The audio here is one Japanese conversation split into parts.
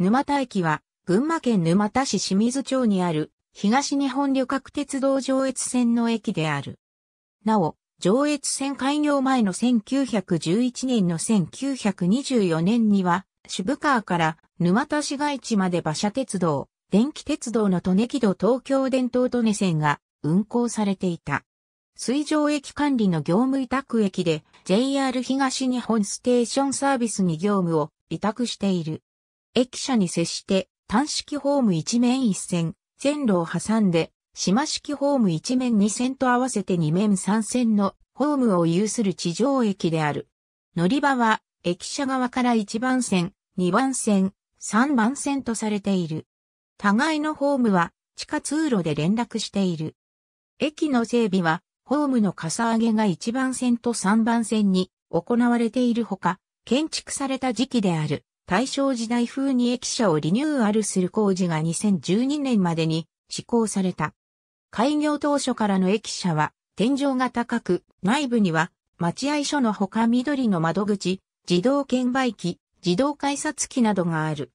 沼田駅は、群馬県沼田市清水町にある、東日本旅客鉄道上越線の駅である。なお、上越線開業前の1911年の1924年には、渋川から沼田市街地まで馬車鉄道、電気鉄道の利根木戸東京電灯利根線が運行されていた。水上駅管理の業務委託駅で JR 東日本ステーションサービスに業務を委託している。駅舎に接して単式ホーム一面一線、線路を挟んで、島式ホーム一面二線と合わせて二面三線のホームを有する地上駅である。乗り場は、駅舎側から1番線、2番線、3番線とされている。互いのホームは、地下通路で連絡している。駅の整備は、ホームのかさ上げが1番線と3番線に行われているほか、建築された時期である。大正時代風に駅舎をリニューアルする工事が2012年までに施行された。開業当初からの駅舎は天井が高く、内部には待合所のほか緑の窓口、自動券売機、自動改札機などがある。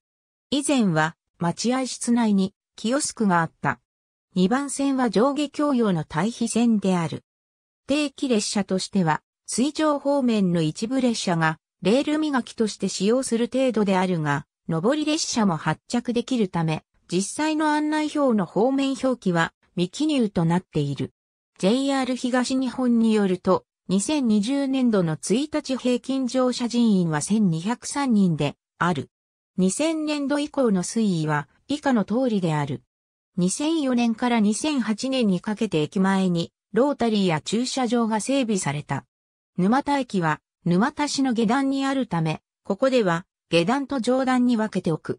以前は待合室内にキオスクがあった。2番線は上下共用の対比線である。定期列車としては、水上方面の一部列車がレール磨きとして使用する程度であるが、上り列車も発着できるため、実際の案内表の方面表記は未記入となっている。JR 東日本によると、2020年度の1日平均乗車人員は1203人である。2000年度以降の推移は以下の通りである。2004年から2008年にかけて駅前にロータリーや駐車場が整備された。沼田駅は沼田市の下段にあるため、ここでは下段と上段に分けておく。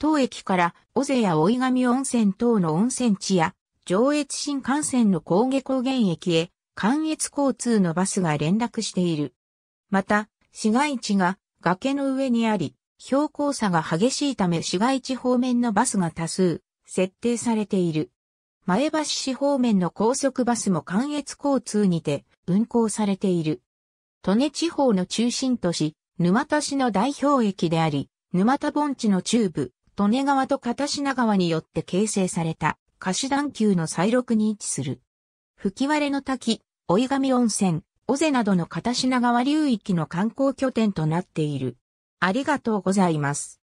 当駅から尾瀬や追上温泉等の温泉地や上越新幹線の高下高原駅へ関越交通のバスが連絡している。また、市街地が崖の上にあり、標高差が激しいため市街地方面のバスが多数設定されている。前橋市方面の高速バスも関越交通にて運行されている。利根地方の中心都市、沼田市の代表駅であり、沼田盆地の中部、利根川と片品川によって形成された、貸段丘の再録に位置する。吹割の滝、追神温泉、尾瀬などの片品川流域の観光拠点となっている。ありがとうございます。